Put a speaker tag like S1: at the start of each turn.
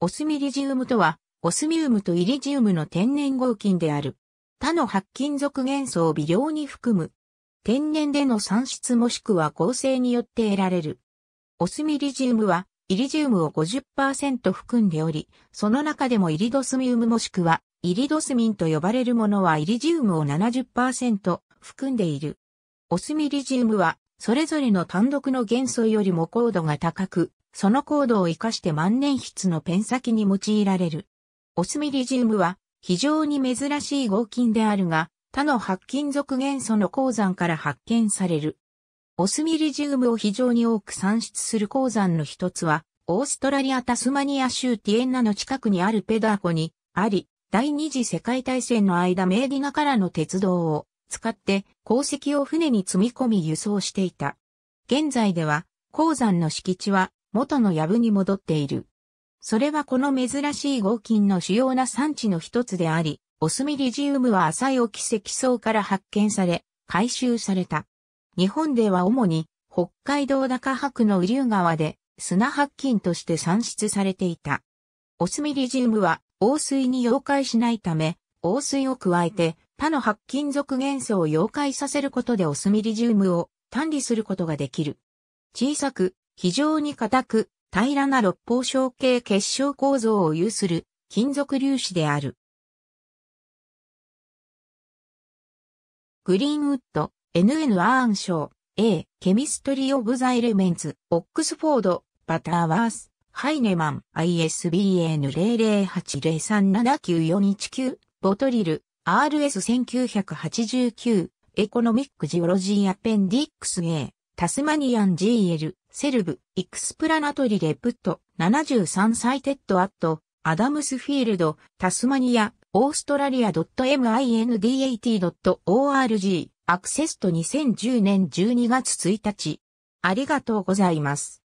S1: オスミリジウムとは、オスミウムとイリジウムの天然合金である。
S2: 他の白金属元素を微量に含む。天然での産出もしくは合成によって得られる。オスミリジウムは、イリジウムを50%含んでおり、その中でもイリドスミウムもしくは、イリドスミンと呼ばれるものはイリジウムを70%含んでいる。オスミリジウムは、それぞれの単独の元素よりも高度が高く、その高度を活かして万年筆のペン先に用いられる。オスミリジウムは非常に珍しい合金であるが、他の白金属元素の鉱山から発見される。オスミリジウムを非常に多く産出する鉱山の一つは、オーストラリア・タスマニア州ティエンナの近くにあるペダー湖にあり、第二次世界大戦の間メーディナからの鉄道を使って鉱石を船に積み込み輸送していた。現在では鉱山の敷地は元の藪に戻っている。それはこの珍しい合金の主要な産地の一つであり、オスミリジウムは浅い沖石層から発見され、回収された。日本では主に北海道高白の雨竜川で砂白金として産出されていた。オスミリジウムは黄水に溶解しないため、黄水を加えて他の白金属元素を溶解させることでオスミリジウムを単理することがで
S1: きる。小さく非常に硬く、平らな六方小形結晶構造を有する金属粒子である。グリーンウッド、NN アーン賞、A、ケミス
S2: トリー・オブ・ザ・エレメンツ、オックスフォード、バターワース、ハイネマン、ISBN00803794119、ボトリル、RS1989、エコノミック・ジオロジー・アペンディックス A、タスマニアン GL、セルブ、イクスプラナトリレプット、73サイテッドアット、アダムスフィールド、タスマニア、オーストラリア
S1: .mindat.org、アクセスト2010年12月1日。ありがとうございます。